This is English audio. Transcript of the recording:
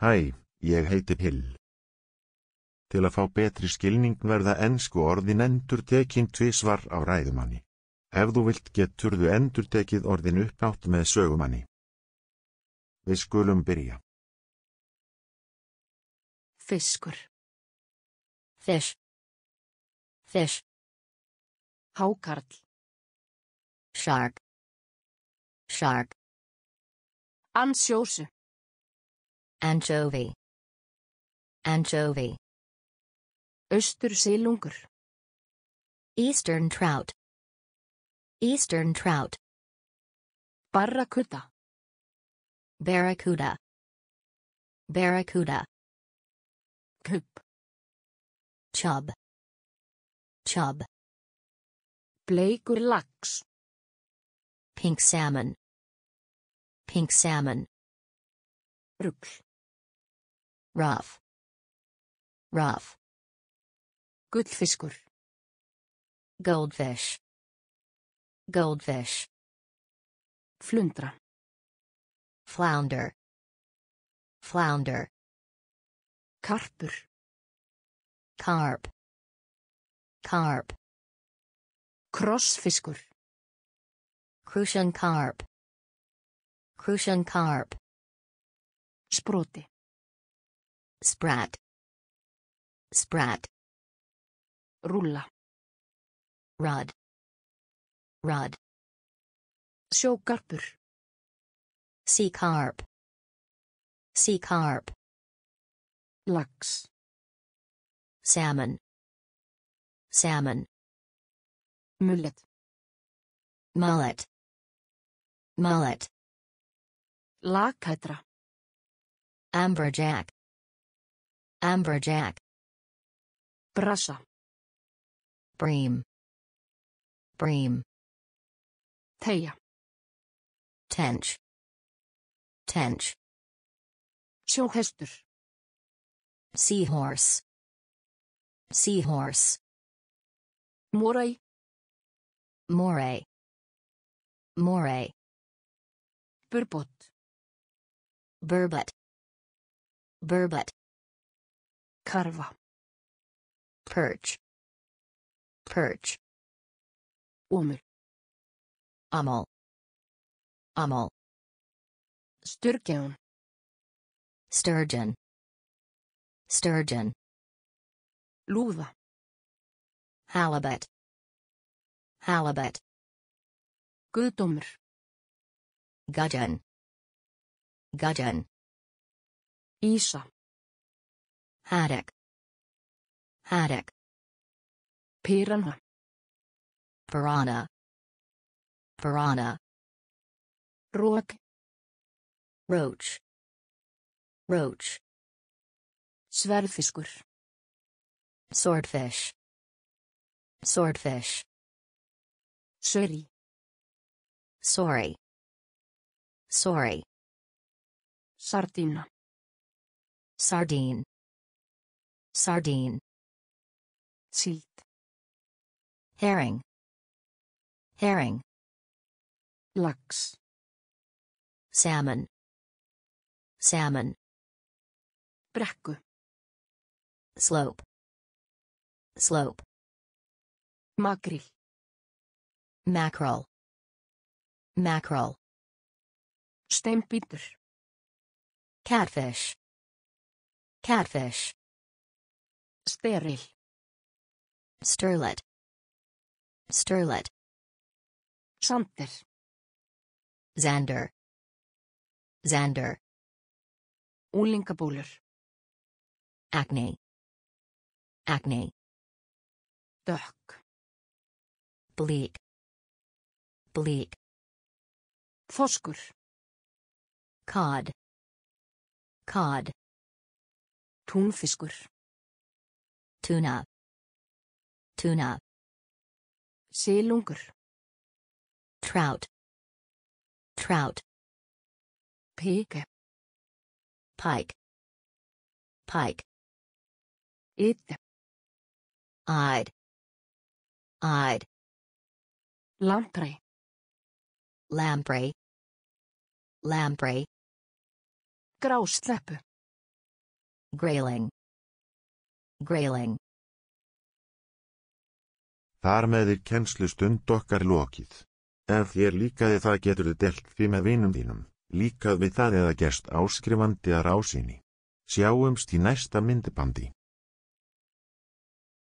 Hæ, ég heiti Pill. Til að fá betri skilning verða ennsku orðin endur tekinn tvísvar á ræðumanni. Ef þú vilt getur þú endur tekið orðin uppnátt með sögumanni. Við skulum byrja. Fiskur. Þess. Þess. Hákarl. Sag. Sag. Ansjósu. Anchovy. Anchovy. Östursilungur. Eastern trout. Eastern trout. Barracuda. Barracuda. Barracuda. Coop. Chub. Chub. Bleikur lax. Pink salmon. Pink salmon. Rugl. Raf. Raf. Gullfiskur. Goldfish. Goldfish. Flundra. Flounder. Flounder. Karpur. Carp. Carp. Krossfiskur. Crucian carp. Crucian carp. Sproti. Sprat. Sprat. Rulla. Rod. Rod. Sjókarpur. Sea carp. Sea carp. Lax. Salmon. Salmon. Mullet. Mullet. Mullet. Lakatra. Amberjack. Amberjack. Brasa. Bream. Bream. Teja. Tench. Tench. Sjóhestur. Seahorse. Seahorse. Moray. Moray. Moray. Burbot. Burbot. Burbot. Karva. Perch. Perch. Umur. Amal. Amal. Sturgeon. Sturgeon. Sturgeon. Luva. Halibut. Halibut. Gudumr. Gudgeon. Gudgeon. Isha. Haddock. Haddock. Piranha. Piranha. Piranha. Rook. Roach. Roach. Sverðfiskur. Swordfish. Swordfish. Sorry. Sorry. Sorry. Sardina. Sardine sardine silt herring herring lux salmon salmon brekku slope slope makrill mackerel mackerel steinbítur catfish catfish Steril. Sterlet. Sterlet. Sander. Xander. Xander. Úlingabólur. Acne. Acne. Dökk. Bleak. Bleak. Þoskur. Cod. Cod. Túnfiskur. Tuna. Tuna. Silungur. Trout. Trout. Pike. Pike. Pike. It. Eyed. Eyed. Lamprey. Lamprey. Lamprey. Grásleppu. Grayling. Grayling. Þar með þér kennslu stund okkar lokið. Ef þér líkaði það getur þið delt því með vinum þínum, líkað við það eða gerst áskrifandi að rásinni. Sjáumst í næsta myndibandi.